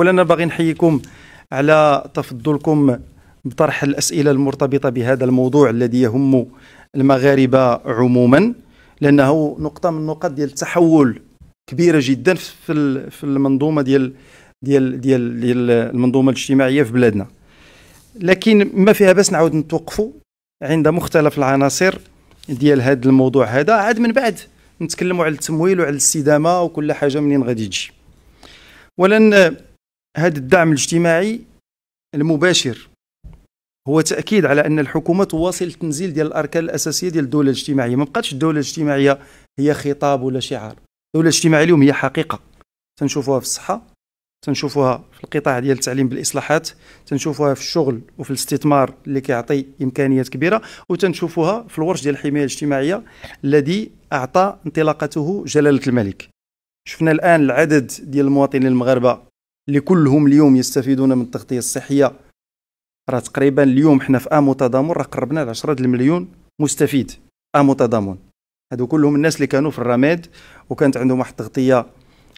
اولا انا باغي نحييكم على تفضلكم بطرح الاسئله المرتبطه بهذا الموضوع الذي يهم المغاربه عموما لانه نقطه من نقاط ديال التحول كبيره جدا في في المنظومه ديال ديال ديال, ديال المنظومه الاجتماعيه في بلادنا لكن ما فيها باس نعاود نتوقفوا عند مختلف العناصر ديال هذا الموضوع هذا عاد من بعد نتكلموا على التمويل وعلى الاستدامه وكل حاجه منين غادي تجي ولن هذا الدعم الاجتماعي المباشر هو تاكيد على ان الحكومه تواصل التنزيل ديال الاركان الاساسيه ديال الدوله الاجتماعيه ما بقاتش الدوله الاجتماعيه هي خطاب ولا شعار الدوله الاجتماعيه اليوم هي حقيقه تنشوفوها في الصحه تنشوفوها في القطاع ديال التعليم بالاصلاحات تنشوفوها في الشغل وفي الاستثمار اللي كيعطي امكانيات كبيره وتنشوفوها في الورش ديال الحمايه الاجتماعيه الذي اعطى انطلاقته جلاله الملك شفنا الان العدد ديال المواطنين المغاربه اللي كلهم اليوم يستفيدون من التغطيه الصحيه راه تقريبا اليوم حنا في امو تضامن راه قربنا ل 10 المليون مستفيد امو تضامن هادو كلهم الناس اللي كانوا في الرماد وكانت عندهم واحد التغطيه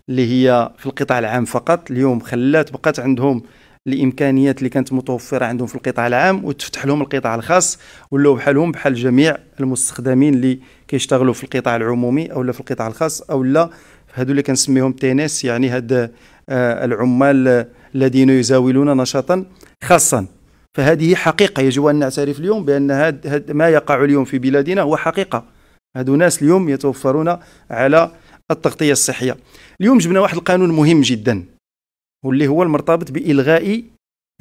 اللي هي في القطاع العام فقط اليوم خلات بقات عندهم الامكانيات اللي كانت متوفره عندهم في القطاع العام وتفتح لهم القطاع الخاص ولاو بحالهم بحال جميع المستخدمين اللي كيشتغلوا في القطاع العمومي او لا في القطاع الخاص او لا هذو اللي كنسميهم تينس يعني هاد آه، العمال الذين يزاولون نشاطا خاصا فهذه حقيقة يجب أن نعترف اليوم بأن هاد هاد ما يقع اليوم في بلادنا هو حقيقة هادو ناس اليوم يتوفرون على التغطية الصحية اليوم جبنا واحد القانون مهم جدا واللي هو المرتبط بإلغاء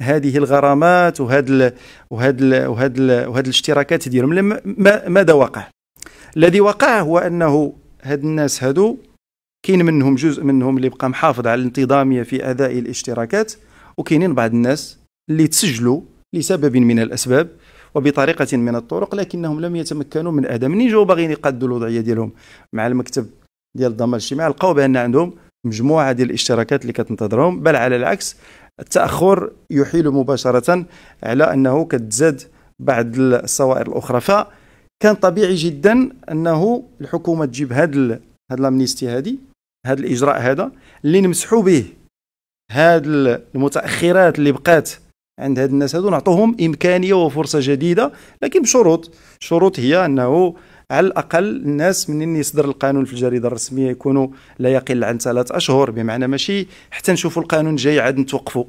هذه الغرامات وهاد الـ وهاد الـ وهاد الـ وهاد الاشتراكات ديالهم ماذا وقع الذي وقع هو انه هاد الناس هادو كاين منهم جزء منهم اللي بقى محافظ على الانتظاميه في اداء الاشتراكات وكاينين بعض الناس اللي تسجلوا لسبب من الاسباب وبطريقه من الطرق لكنهم لم يتمكنوا من اداء منين جاو باغيين يقادوا الوضعيه ديالهم مع المكتب ديال الضمان الاجتماعي لقاو بان عندهم مجموعه ديال الاشتراكات اللي كتنتظرهم بل على العكس التاخر يحيل مباشره على انه كتزاد بعض الصوائر الاخرى فكان طبيعي جدا انه الحكومه تجيب هذا هاد الامنيستي هذه هذا الاجراء هذا اللي نمسحوا به هاد المتاخرات اللي بقات عند هاد الناس هادو نعطوهم امكانيه وفرصه جديده لكن بشروط الشروط هي انه على الاقل الناس منين يصدر القانون في الجريده الرسميه يكونوا لا يقل عن ثلاث اشهر بمعنى ماشي حتى نشوفوا القانون جاي عاد نتوقفوا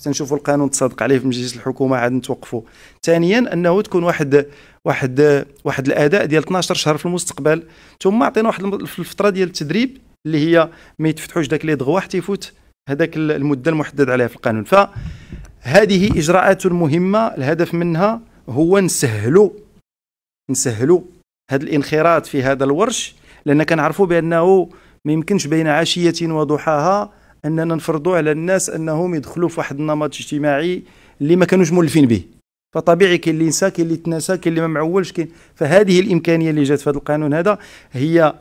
حتى نشوفوا القانون تصادق عليه في مجلس الحكومه عاد نتوقفوا ثانيا انه تكون واحد واحد واحد الاداء ديال 12 شهر في المستقبل ثم عطينا واحد الفتره ديال التدريب اللي هي ما يتفتحوش داك لي دغوا حتى يفوت هذاك المده المحدد عليها في القانون فهذه اجراءات مهمه الهدف منها هو نسهلوا نسهلوا هذا الانخراط في هذا الورش لان كنعرفوا بانه ما يمكنش بين عشيه وضحاها اننا نفرضوا على الناس انهم يدخلوا في واحد النمط اجتماعي اللي ما كانوش مولفين به فطبيعي كاين اللي نسى كاين اللي تناسى كاين اللي ما معولش كاين فهذه الامكانيه اللي جات في هذا القانون هذا هي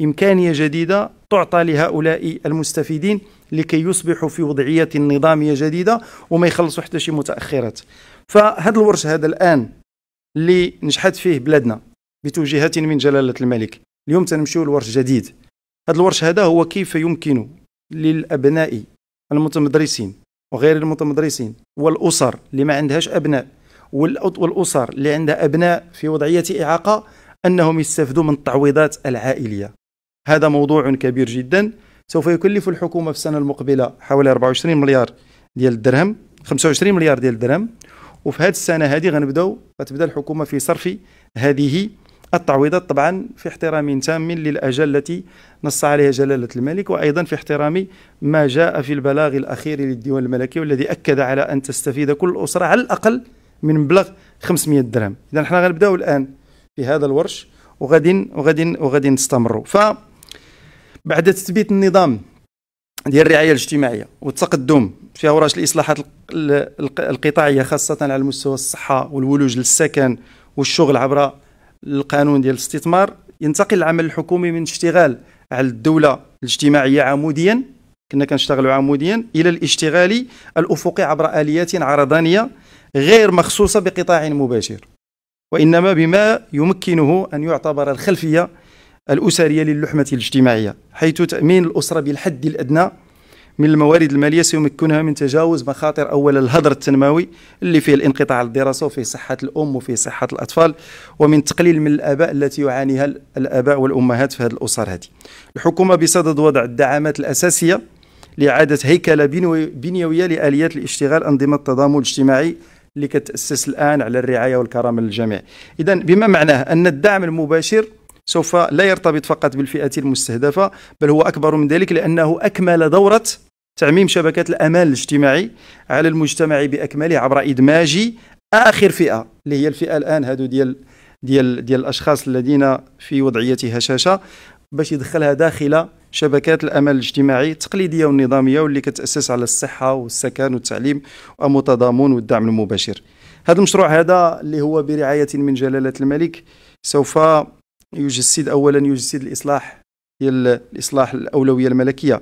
إمكانية جديدة تعطى لهؤلاء المستفيدين لكي يصبحوا في وضعية نظامية جديدة وما يخلصوا حتى شي متأخرات فهذا الورش هذا الآن اللي نجحت فيه بلادنا بتوجيهات من جلالة الملك اليوم تنمشيو لورش جديد هذا الورش هذا هو كيف يمكن للأبناء المتمدرسين وغير المتمدرسين والأسر اللي ما عندهاش أبناء والأسر اللي عندها أبناء في وضعية إعاقة أنهم يستفدوا من التعويضات العائلية هذا موضوع كبير جدا سوف يكلف الحكومة في السنة المقبلة حوالي 24 مليار ديال الدرهم 25 مليار ديال الدرهم وفي هذه السنة هذه غنبداو غتبدا الحكومة في صرف هذه التعويضات طبعا في احترام تام للأجل التي نص عليها جلالة الملك وأيضا في احترام ما جاء في البلاغ الأخير للديوان الملكي والذي أكد على أن تستفيد كل أسرة على الأقل من مبلغ 500 درهم إذا حنا غنبداو الآن في هذا الورش وغادي وغادي وغادي نستمروا ف بعد تثبيت النظام ديال الرعايه الاجتماعيه والتقدم في اوراش الاصلاحات القطاعيه خاصه على مستوى الصحه والولوج للسكن والشغل عبر القانون ديال الاستثمار ينتقل العمل الحكومي من اشتغال على الدوله الاجتماعيه عموديا كنا كنشتغلوا عموديا الى الاشتغال الافقي عبر اليات عرضانيه غير مخصوصه بقطاع مباشر وانما بما يمكنه ان يعتبر الخلفيه الأسرية للحمة الاجتماعية حيث تأمين الأسرة بالحد الأدنى من الموارد المالية سيمكنها من تجاوز مخاطر أولا الهدر التنموي اللي فيه الانقطاع الدراسة وفيه صحة الأم وفيه صحة الأطفال ومن تقليل من الآباء التي يعانيها الآباء والأمهات في هذه الأسر هذه الحكومة بصدد وضع الدعامات الأساسية لإعادة هيكلة بنيوية لآليات الاشتغال أنظمة التضامن الاجتماعي اللي كتأسس الآن على الرعاية والكرامة للجميع إذا بما معناه أن الدعم المباشر سوف لا يرتبط فقط بالفئة المستهدفة بل هو أكبر من ذلك لأنه أكمل دورة تعميم شبكات الأمان الاجتماعي على المجتمع بأكمله عبر إدماج آخر فئة اللي هي الفئة الآن هادو ديال ديال ديال الأشخاص الذين في وضعية هشاشة باش يدخلها داخل شبكات الأمان الاجتماعي التقليدية والنظامية واللي كتأسس على الصحة والسكن والتعليم ومتضامن والدعم المباشر هذا المشروع هذا اللي هو برعاية من جلالة الملك سوف يجسد اولا يجسد الاصلاح ديال الاصلاح الاولويه الملكيه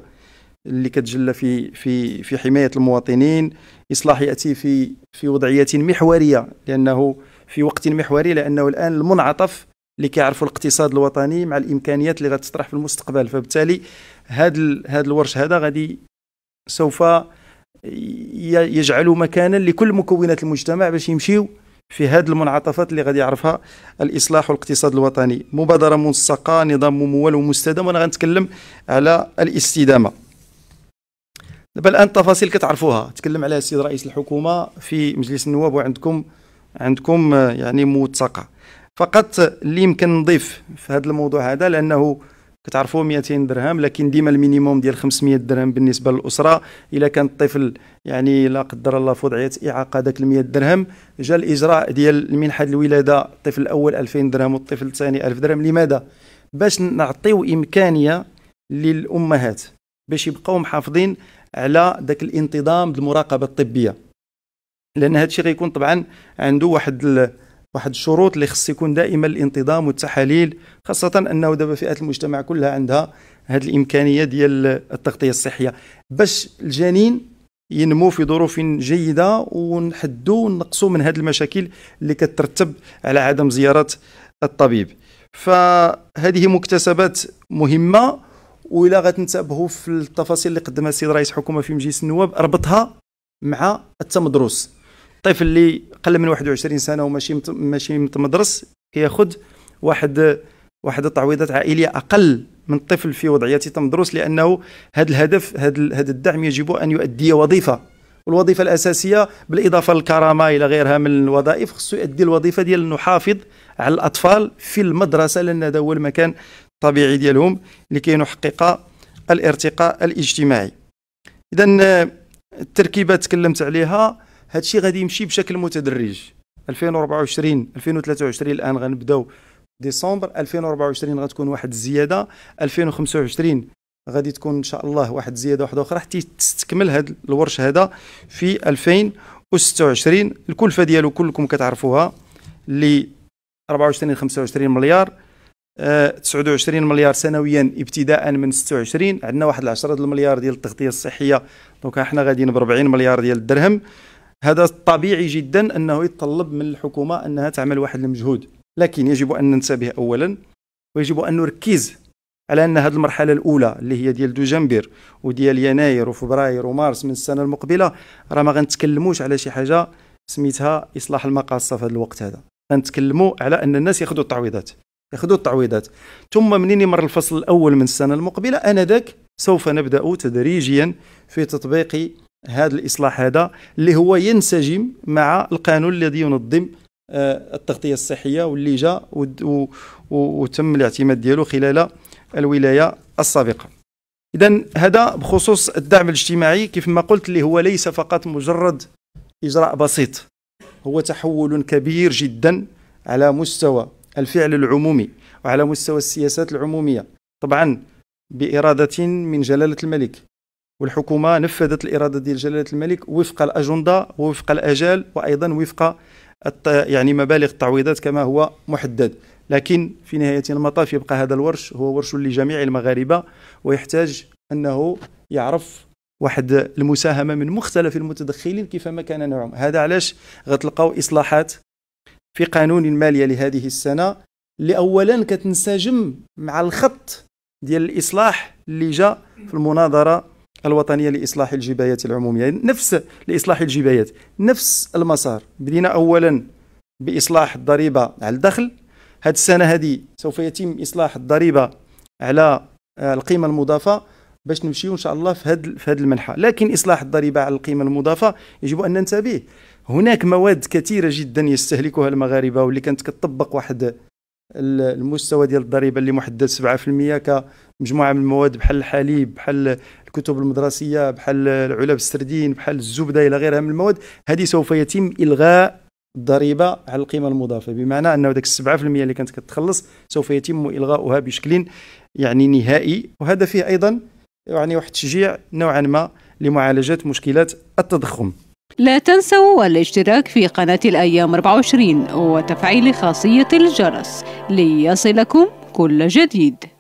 اللي كتجلى في في في حمايه المواطنين اصلاح ياتي في في وضعيه محوريه لانه في وقت محوري لانه الان المنعطف اللي كيعرفوا الاقتصاد الوطني مع الامكانيات اللي غتطرح في المستقبل فبالتالي هذا هذا الورش هذا غادي سوف يجعل مكانا لكل مكونات المجتمع باش يمشيو في هذه المنعطفات اللي غادي يعرفها الاصلاح والاقتصاد الوطني مبادره منسقه نظام ممول ومستدام وانا غنتكلم على الاستدامه دابا الان التفاصيل كتعرفوها تكلم عليها السيد رئيس الحكومه في مجلس النواب وعندكم عندكم يعني موثقه فقط اللي يمكن نضيف في هذا الموضوع هذا لانه كتعرفوا 200 درهم لكن ديما المينيموم ديال 500 درهم بالنسبه للاسره الا كان الطفل يعني لا قدر الله في وضعيه اعاقه داك ال 100 درهم جا الاجراء ديال المنحه الولاده الطفل الاول 2000 درهم والطفل الثاني 1000 درهم لماذا باش نعطيو امكانيه للامهات باش يبقاو محافظين على ذاك الانتظام المراقبه الطبيه لان هادشي غيكون طبعا عنده واحد واحد الشروط اللي خص يكون دائما الانتظام والتحاليل خاصه انه دابا فئات المجتمع كلها عندها هذه الامكانيه ديال التغطيه الصحيه باش الجنين ينمو في ظروف جيده ونحدوا ونقصوا من هذه المشاكل اللي كترتب على عدم زياره الطبيب فهذه مكتسبات مهمه وإلا غتنتبهوا في التفاصيل اللي قدمها السيد رئيس الحكومه في مجلس النواب ربطها مع التمدرس الطفل اللي قل من 21 سنه وماشي ماشي متمدرس كياخذ واحد واحد التعويضات عائليه اقل من طفل في وضعيه تمدرس لانه هذا الهدف هذا الدعم يجب ان يؤدي وظيفه والوظيفه الاساسيه بالاضافه للكرامه الى غيرها من الوظائف خصو يؤدي الوظيفه ديال نحافظ على الاطفال في المدرسه لان هذا هو المكان الطبيعي ديالهم لكي نحقق الارتقاء الاجتماعي اذا التركيبه تكلمت عليها هذا الشيء غادي يمشي بشكل متدرج 2024 2023 الان غنبداو ديسمبر 2024 غتكون واحد الزياده 2025 غادي تكون ان شاء الله واحد الزياده واحده اخرى حتى تستكمل هذا الورش هذا في 2026 الكلفه ديالو كلكم كتعرفوها اللي 24 25 مليار آه 29 مليار سنويا ابتداء من 26 عندنا واحد 10 المليار ديال التغطيه الصحيه دونك حنا غاديين ب 40 مليار ديال الدرهم هذا طبيعي جدا أنه يتطلب من الحكومة أنها تعمل واحد المجهود لكن يجب أن ننتبه أولا ويجب أن نركز على أن هذه المرحلة الأولى اللي هي ديال دجنبر وديال يناير وفبراير ومارس من السنة المقبلة راه ما غنتكلموش على شي حاجة سميتها إصلاح المقاصة في هذا الوقت هذا غنتكلموا على أن الناس ياخذوا التعويضات ياخذوا التعويضات ثم منين يمر الفصل الأول من السنة المقبلة أنذاك سوف نبدأ تدريجيا في تطبيق هذا الاصلاح هذا اللي هو ينسجم مع القانون الذي ينظم آه، التغطيه الصحيه واللي جا وتم الاعتماد ديالو خلال الولايه السابقه اذا هذا بخصوص الدعم الاجتماعي كيف ما قلت اللي هو ليس فقط مجرد اجراء بسيط هو تحول كبير جدا على مستوى الفعل العمومي وعلى مستوى السياسات العموميه طبعا باراده من جلاله الملك والحكومه نفذت الاراده ديال جلاله الملك وفق الاجنده ووفق الاجال وايضا وفق يعني مبالغ التعويضات كما هو محدد لكن في نهايه المطاف يبقى هذا الورش هو ورش لجميع المغاربه ويحتاج انه يعرف واحد المساهمه من مختلف المتدخلين كيفما كان نوعهم هذا علاش غتلقاو اصلاحات في قانون الماليه لهذه السنه اللي اولا كتنسجم مع الخط ديال الاصلاح اللي جاء في المناظره الوطنيه لاصلاح الجبايات العموميه نفس لاصلاح الجبايات نفس المسار بدينا اولا باصلاح الضريبه على الدخل هذه السنه هذه سوف يتم اصلاح الضريبه على آه، القيمه المضافه باش نمشيو ان شاء الله في هذا في هذا المنحى لكن اصلاح الضريبه على القيمه المضافه يجب ان ننتبه هناك مواد كثيره جدا يستهلكها المغاربه واللي كانت كتطبق واحد المستوى ديال الضريبه اللي محدد 7% كمجموعه من المواد بحال الحليب بحال الكتب المدرسيه بحال العلب السردين بحال الزبده الى غيرها من المواد هذه سوف يتم الغاء الضريبه على القيمه المضافه بمعنى انه داك 7% اللي كانت كتخلص سوف يتم الغاؤها بشكل يعني نهائي وهذا فيه ايضا يعني واحد التشجيع نوعا ما لمعالجه مشكلات التضخم لا تنسوا الاشتراك في قناة الأيام 24 وتفعيل خاصية الجرس ليصلكم كل جديد